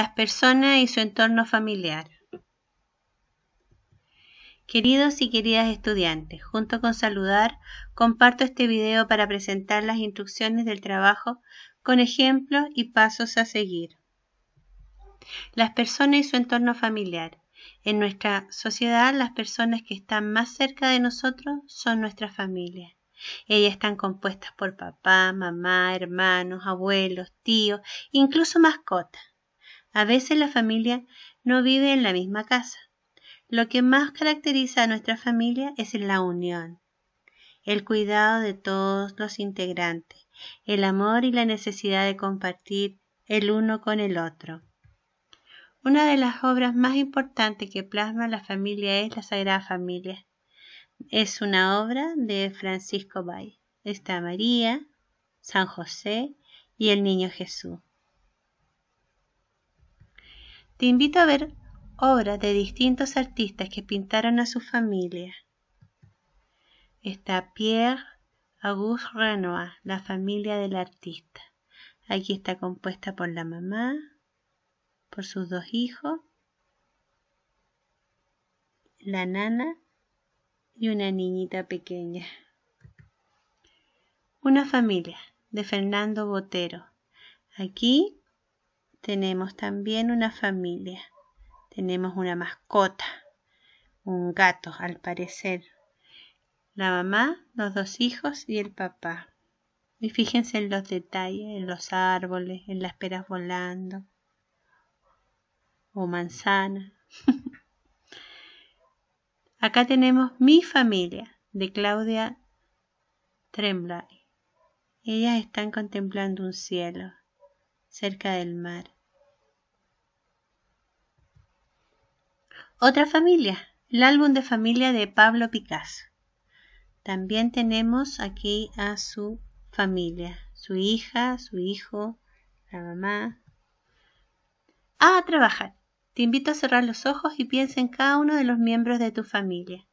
las personas y su entorno familiar. Queridos y queridas estudiantes, junto con saludar, comparto este video para presentar las instrucciones del trabajo con ejemplos y pasos a seguir. Las personas y su entorno familiar. En nuestra sociedad, las personas que están más cerca de nosotros son nuestra familia. Ellas están compuestas por papá, mamá, hermanos, abuelos, tíos, incluso mascotas. A veces la familia no vive en la misma casa. Lo que más caracteriza a nuestra familia es la unión, el cuidado de todos los integrantes, el amor y la necesidad de compartir el uno con el otro. Una de las obras más importantes que plasma la familia es la Sagrada Familia. Es una obra de Francisco Bay. Está María, San José y el Niño Jesús. Te invito a ver obras de distintos artistas que pintaron a su familia. Está Pierre Auguste Renoir, la familia del artista. Aquí está compuesta por la mamá, por sus dos hijos, la nana y una niñita pequeña. Una familia de Fernando Botero. Aquí tenemos también una familia, tenemos una mascota, un gato al parecer, la mamá, los dos hijos y el papá. Y fíjense en los detalles, en los árboles, en las peras volando o manzana. Acá tenemos mi familia de Claudia Tremblay. Ellas están contemplando un cielo cerca del mar. Otra familia, el álbum de familia de Pablo Picasso. También tenemos aquí a su familia, su hija, su hijo, la mamá. A trabajar. Te invito a cerrar los ojos y piensa en cada uno de los miembros de tu familia.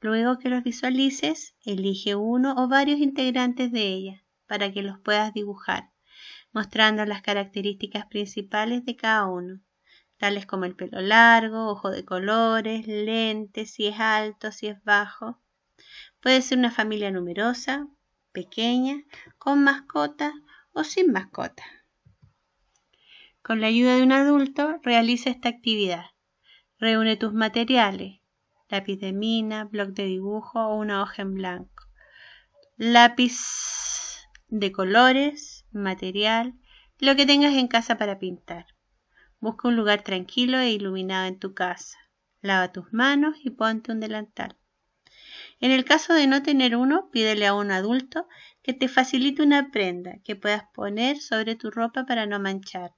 Luego que los visualices, elige uno o varios integrantes de ella para que los puedas dibujar mostrando las características principales de cada uno, tales como el pelo largo, ojo de colores, lentes, si es alto, si es bajo. Puede ser una familia numerosa, pequeña, con mascota o sin mascota. Con la ayuda de un adulto, realiza esta actividad. Reúne tus materiales, lápiz de mina, bloc de dibujo o una hoja en blanco, lápiz de colores, material, lo que tengas en casa para pintar. Busca un lugar tranquilo e iluminado en tu casa. Lava tus manos y ponte un delantal. En el caso de no tener uno, pídele a un adulto que te facilite una prenda que puedas poner sobre tu ropa para no mancharte.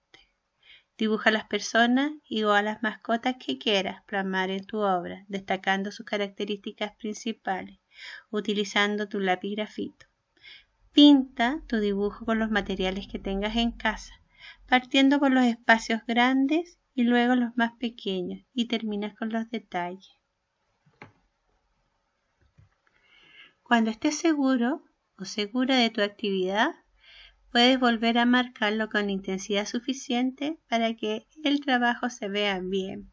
Dibuja a las personas y o a las mascotas que quieras plasmar en tu obra, destacando sus características principales, utilizando tu lápiz grafito. Pinta tu dibujo con los materiales que tengas en casa, partiendo por los espacios grandes y luego los más pequeños y terminas con los detalles. Cuando estés seguro o segura de tu actividad, puedes volver a marcarlo con intensidad suficiente para que el trabajo se vea bien.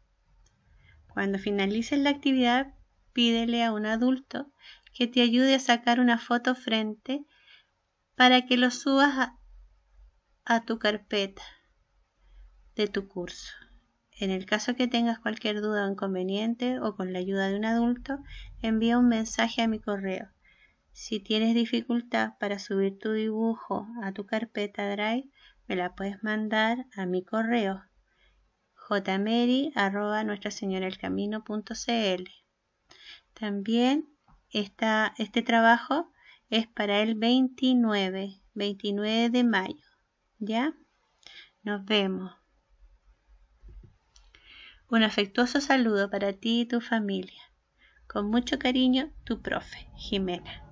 Cuando finalices la actividad, pídele a un adulto que te ayude a sacar una foto frente para que lo subas a, tu carpeta de tu curso. En el caso que tengas cualquier duda o inconveniente o con la ayuda de un adulto, envía un mensaje a mi correo. Si tienes dificultad para subir tu dibujo a tu carpeta Drive, me la puedes mandar a mi correo cl También está este trabajo es para el 29, 29 de mayo. ¿Ya? Nos vemos. Un afectuoso saludo para ti y tu familia. Con mucho cariño, tu profe, Jimena.